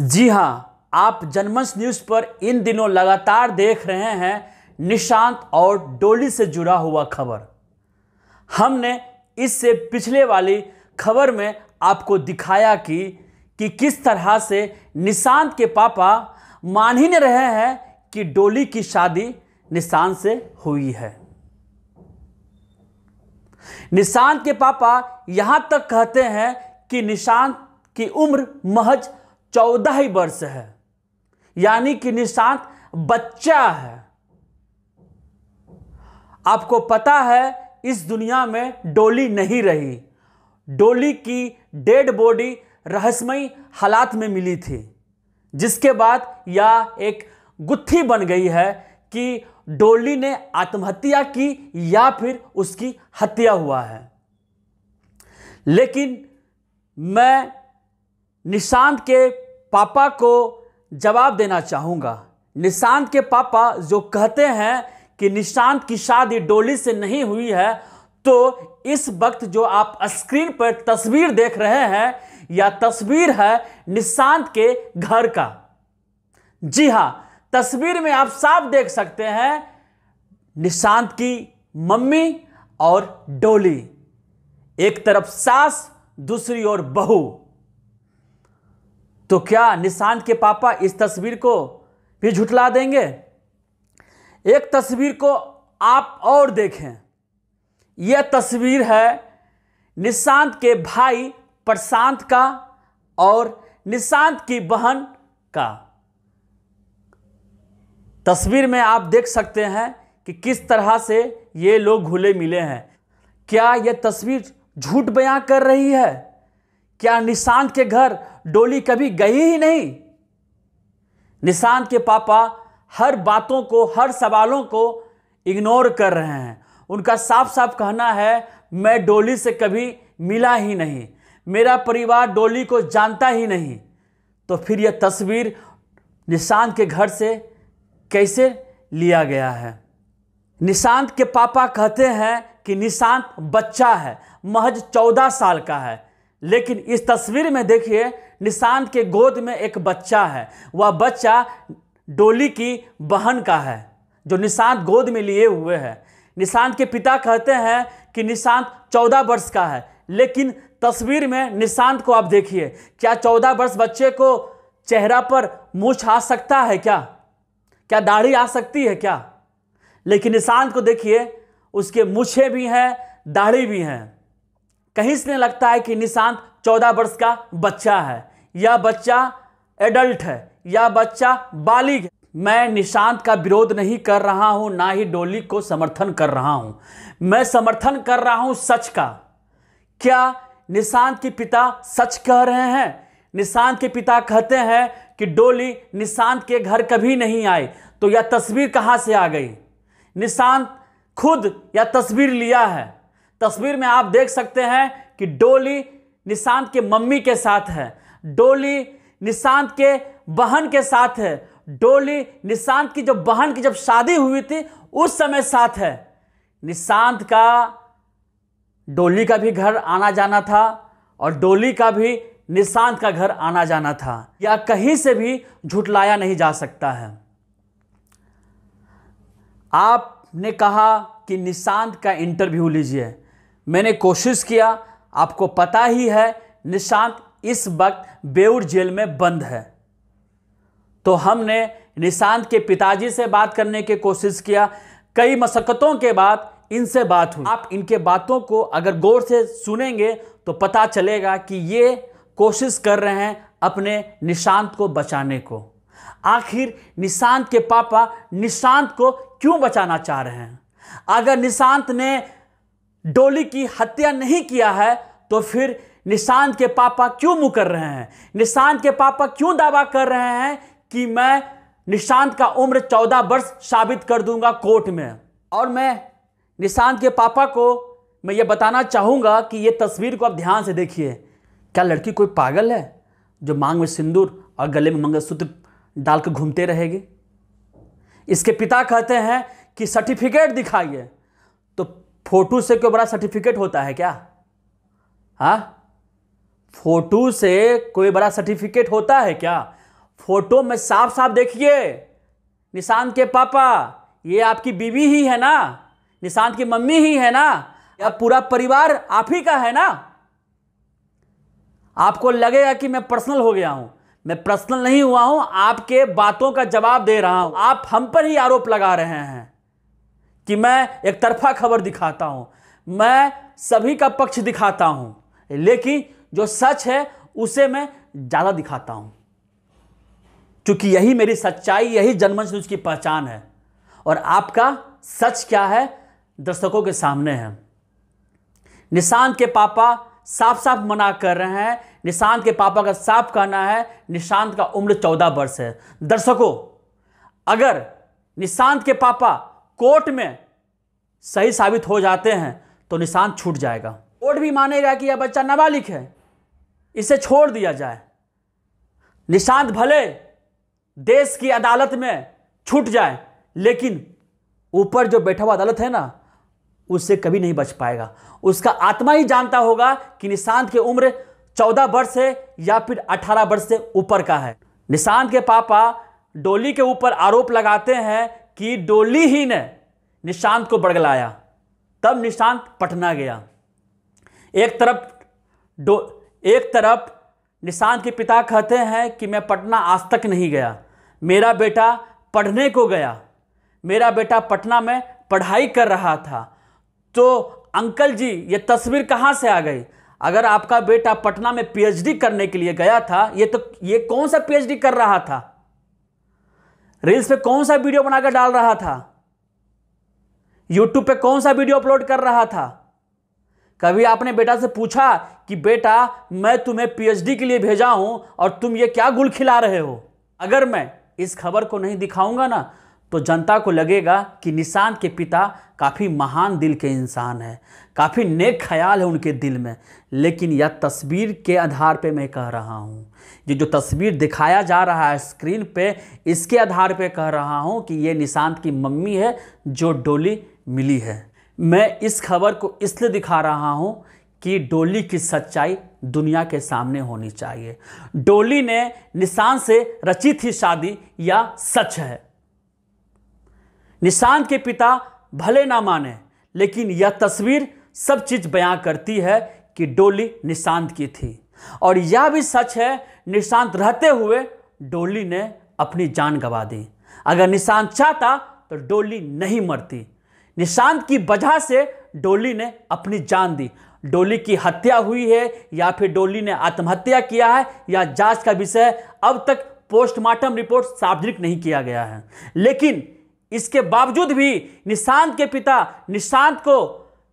जी हाँ आप जनमंच न्यूज़ पर इन दिनों लगातार देख रहे हैं निशांत और डोली से जुड़ा हुआ खबर हमने इससे पिछले वाली खबर में आपको दिखाया कि कि किस तरह से निशांत के पापा मान ही नहीं रहे हैं कि डोली की शादी निशांत से हुई है निशांत के पापा यहाँ तक कहते हैं कि निशांत की उम्र महज चौदह ही वर्ष है यानी कि निशांत बच्चा है आपको पता है इस दुनिया में डोली नहीं रही डोली की डेड बॉडी रहस्यमयी हालात में मिली थी जिसके बाद यह एक गुत्थी बन गई है कि डोली ने आत्महत्या की या फिर उसकी हत्या हुआ है लेकिन मैं निशांत के पापा को जवाब देना चाहूँगा निशांत के पापा जो कहते हैं कि निशांत की शादी डोली से नहीं हुई है तो इस वक्त जो आप स्क्रीन पर तस्वीर देख रहे हैं या तस्वीर है निशांत के घर का जी हाँ तस्वीर में आप साफ देख सकते हैं निशांत की मम्मी और डोली एक तरफ सास दूसरी ओर बहू तो क्या निशांत के पापा इस तस्वीर को भी झुटला देंगे एक तस्वीर को आप और देखें यह तस्वीर है निशांत के भाई प्रशांत का और निशांत की बहन का तस्वीर में आप देख सकते हैं कि किस तरह से ये लोग घुले मिले हैं क्या यह तस्वीर झूठ बयां कर रही है क्या निशांत के घर डोली कभी गई ही नहीं निशांत के पापा हर बातों को हर सवालों को इग्नोर कर रहे हैं उनका साफ साफ कहना है मैं डोली से कभी मिला ही नहीं मेरा परिवार डोली को जानता ही नहीं तो फिर यह तस्वीर निशांत के घर से कैसे लिया गया है निशांत के पापा कहते हैं कि निशांत बच्चा है महज चौदह साल का है लेकिन इस तस्वीर में देखिए निशांत के गोद में एक बच्चा है वह बच्चा डोली की बहन का है जो निशांत गोद में लिए हुए है निशांत के पिता कहते हैं कि निशांत चौदह वर्ष का है लेकिन तस्वीर में निशांत को आप देखिए क्या चौदह वर्ष बच्चे को चेहरा पर मूछ आ सकता है क्या क्या दाढ़ी आ सकती है क्या लेकिन निशांत को देखिए उसके मूछे भी हैं दाढ़ी भी हैं कहीं से लगता है कि निशांत चौदह वर्ष का बच्चा है या बच्चा एडल्ट है या बच्चा बालिग मैं निशांत का विरोध नहीं कर रहा हूं ना ही डोली को समर्थन कर रहा हूं मैं समर्थन कर रहा हूं सच का क्या निशांत के पिता सच कह रहे हैं निशांत के पिता कहते हैं कि डोली निशांत के घर कभी नहीं आई तो यह तस्वीर कहाँ से आ गई निशांत खुद यह तस्वीर लिया है तस्वीर में आप देख सकते हैं कि डोली निशांत के मम्मी के साथ है डोली निशांत के बहन के साथ है डोली निशांत की जो बहन की जब शादी हुई थी उस समय साथ है निशांत का डोली का भी घर आना जाना था और डोली का भी निशांत का घर आना जाना था या कहीं से भी झुटलाया नहीं जा सकता है आपने कहा कि निशांत का इंटरव्यू लीजिए मैंने कोशिश किया आपको पता ही है निशांत इस वक्त बेउर जेल में बंद है तो हमने निशांत के पिताजी से बात करने की कोशिश किया कई मशक्क़तों के बाद इनसे बात हुई आप इनके बातों को अगर गौर से सुनेंगे तो पता चलेगा कि ये कोशिश कर रहे हैं अपने निशांत को बचाने को आखिर निशांत के पापा निशांत को क्यों बचाना चाह रहे हैं अगर निशांत ने डोली की हत्या नहीं किया है तो फिर निशांत के पापा क्यों मुकर रहे हैं निशांत के पापा क्यों दावा कर रहे हैं कि मैं निशांत का उम्र चौदह वर्ष साबित कर दूंगा कोर्ट में और मैं निशांत के पापा को मैं ये बताना चाहूँगा कि ये तस्वीर को आप ध्यान से देखिए क्या लड़की कोई पागल है जो मांग में सिंदूर और गले में मंगलसूत्र डालकर घूमते रहेगी इसके पिता कहते हैं कि सर्टिफिकेट दिखाइए फोटो से कोई बड़ा सर्टिफिकेट होता है क्या हाँ फोटो से कोई बड़ा सर्टिफिकेट होता है क्या फोटो में साफ साफ देखिए निशांत के पापा ये आपकी बीवी ही है ना निशांत की मम्मी ही है ना या पूरा परिवार आप ही का है ना आपको लगेगा कि मैं पर्सनल हो गया हूं मैं पर्सनल नहीं हुआ हूं आपके बातों का जवाब दे रहा हूं आप हम पर ही आरोप लगा रहे हैं कि मैं एक तरफा खबर दिखाता हूँ मैं सभी का पक्ष दिखाता हूँ लेकिन जो सच है उसे मैं ज़्यादा दिखाता हूँ क्योंकि यही मेरी सच्चाई यही जनमंच न्यूज़ की पहचान है और आपका सच क्या है दर्शकों के सामने है निशांत के पापा साफ साफ मना कर रहे हैं निशांत के पापा का साफ कहना है निशांत का उम्र चौदह वर्ष है दर्शकों अगर निशांत के पापा कोर्ट में सही साबित हो जाते हैं तो निशान छूट जाएगा कोर्ट भी मानेगा कि यह बच्चा नाबालिग है इसे छोड़ दिया जाए निशांत भले देश की अदालत में छूट जाए लेकिन ऊपर जो बैठा हुआ अदालत है ना उससे कभी नहीं बच पाएगा उसका आत्मा ही जानता होगा कि निशांत की उम्र 14 वर्ष है या फिर 18 वर्ष से ऊपर का है निशांत के पापा डोली के ऊपर आरोप लगाते हैं कि डोली ही ने निशांत को बड़गलाया तब निशांत पटना गया एक तरफ डो एक तरफ निशांत के पिता कहते हैं कि मैं पटना आज तक नहीं गया मेरा बेटा पढ़ने को गया मेरा बेटा पटना में पढ़ाई कर रहा था तो अंकल जी ये तस्वीर कहाँ से आ गई अगर आपका बेटा पटना में पीएचडी करने के लिए गया था ये तो ये कौन सा पीएचडी कर रहा था रील्स पे कौन सा वीडियो बनाकर डाल रहा था यूट्यूब पे कौन सा वीडियो अपलोड कर रहा था कभी आपने बेटा से पूछा कि बेटा मैं तुम्हें पीएचडी के लिए भेजा हूं और तुम ये क्या गुल खिला रहे हो अगर मैं इस खबर को नहीं दिखाऊंगा ना तो जनता को लगेगा कि निशान के पिता काफ़ी महान दिल के इंसान हैं काफ़ी नेक ख्याल है उनके दिल में लेकिन यह तस्वीर के आधार पे मैं कह रहा हूँ ये जो तस्वीर दिखाया जा रहा है स्क्रीन पे इसके आधार पे कह रहा हूँ कि ये निशांत की मम्मी है जो डोली मिली है मैं इस खबर को इसलिए दिखा रहा हूँ कि डोली की सच्चाई दुनिया के सामने होनी चाहिए डोली ने निशान से रची थी शादी या सच है निशांत के पिता भले ना माने लेकिन यह तस्वीर सब चीज़ बयां करती है कि डोली निशांत की थी और यह भी सच है निशांत रहते हुए डोली ने अपनी जान गंवा दी अगर निशांत चाहता तो डोली नहीं मरती निशांत की वजह से डोली ने अपनी जान दी डोली की हत्या हुई है या फिर डोली ने आत्महत्या किया है या जांच का विषय अब तक पोस्टमार्टम रिपोर्ट सार्वजनिक नहीं किया गया है लेकिन इसके बावजूद भी निशांत के पिता निशांत को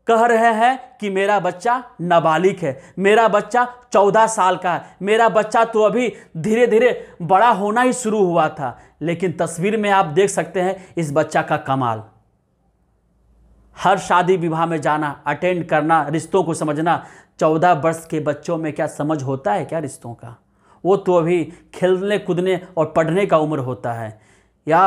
कह रहे हैं कि मेरा बच्चा नाबालिग है मेरा बच्चा चौदह साल का है मेरा बच्चा तो अभी धीरे धीरे बड़ा होना ही शुरू हुआ था लेकिन तस्वीर में आप देख सकते हैं इस बच्चा का कमाल हर शादी विवाह में जाना अटेंड करना रिश्तों को समझना चौदह वर्ष के बच्चों में क्या समझ होता है क्या रिश्तों का वो तो अभी खेलने कूदने और पढ़ने का उम्र होता है या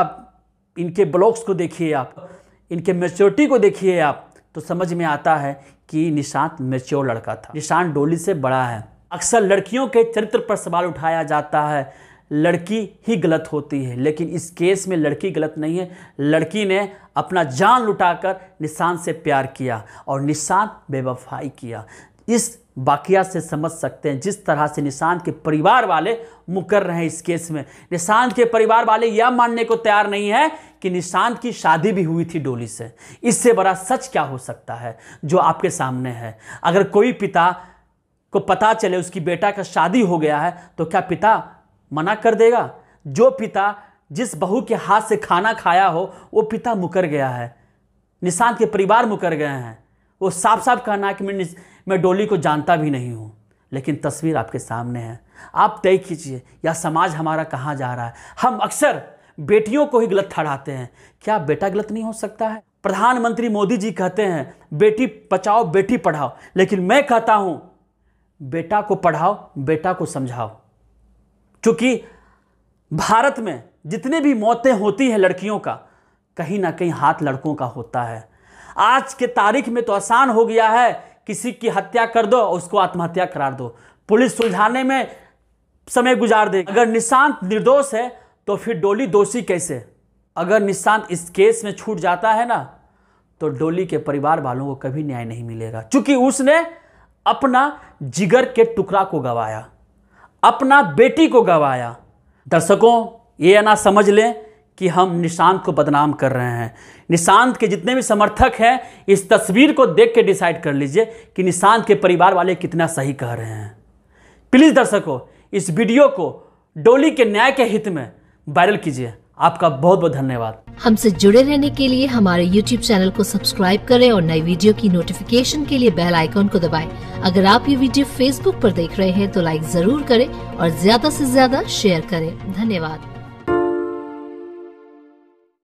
इनके ब्लॉक्स को देखिए आप इनके मेच्योरिटी को देखिए आप तो समझ में आता है कि निशांत मेच्योर लड़का था निशांत डोली से बड़ा है अक्सर लड़कियों के चरित्र पर सवाल उठाया जाता है लड़की ही गलत होती है लेकिन इस केस में लड़की गलत नहीं है लड़की ने अपना जान लुटाकर निशांत से प्यार किया और निशांत बेवफाई किया इस बाकिया से समझ सकते हैं जिस तरह से निशांत के परिवार वाले मुकर रहे हैं इस केस में निशांत के परिवार वाले यह मानने को तैयार नहीं है कि निशांत की शादी भी हुई थी डोली से इससे बड़ा सच क्या हो सकता है जो आपके सामने है अगर कोई पिता को पता चले उसकी बेटा का शादी हो गया है तो क्या पिता मना कर देगा जो पिता जिस बहू के हाथ से खाना खाया हो वो पिता मुकर गया है निशांत के परिवार मुकर गए हैं वो साफ साफ कहना है कि मैं मैं डोली को जानता भी नहीं हूँ लेकिन तस्वीर आपके सामने है आप तय कीजिए या समाज हमारा कहाँ जा रहा है हम अक्सर बेटियों को ही गलत ठहराते हैं क्या बेटा गलत नहीं हो सकता है प्रधानमंत्री मोदी जी कहते हैं बेटी बचाओ बेटी पढ़ाओ लेकिन मैं कहता हूँ बेटा को पढ़ाओ बेटा को समझाओ क्योंकि भारत में जितने भी मौतें होती हैं लड़कियों का कहीं ना कहीं हाथ लड़कों का होता है आज के तारीख में तो आसान हो गया है किसी की हत्या कर दो और उसको आत्महत्या करार दो पुलिस सुलझाने में समय गुजार दे अगर निशांत निर्दोष है तो फिर डोली दोषी कैसे अगर निशांत इस केस में छूट जाता है ना तो डोली के परिवार वालों को कभी न्याय नहीं मिलेगा क्योंकि उसने अपना जिगर के टुकड़ा को गवाया अपना बेटी को गवाया दर्शकों ये ना समझ लें कि हम निशांत को बदनाम कर रहे हैं निशांत के जितने भी समर्थक हैं इस तस्वीर को देख के डिसाइड कर लीजिए कि निशांत के परिवार वाले कितना सही कह रहे हैं प्लीज़ दर्शकों इस वीडियो को डोली के न्याय के हित में वायरल कीजिए आपका बहुत बहुत धन्यवाद हमसे जुड़े रहने के लिए हमारे YouTube चैनल को सब्सक्राइब करें और नई वीडियो की नोटिफिकेशन के लिए बेल आइकॉन को दबाएं। अगर आप ये वीडियो Facebook पर देख रहे हैं तो लाइक जरूर करें और ज्यादा से ज्यादा शेयर करें धन्यवाद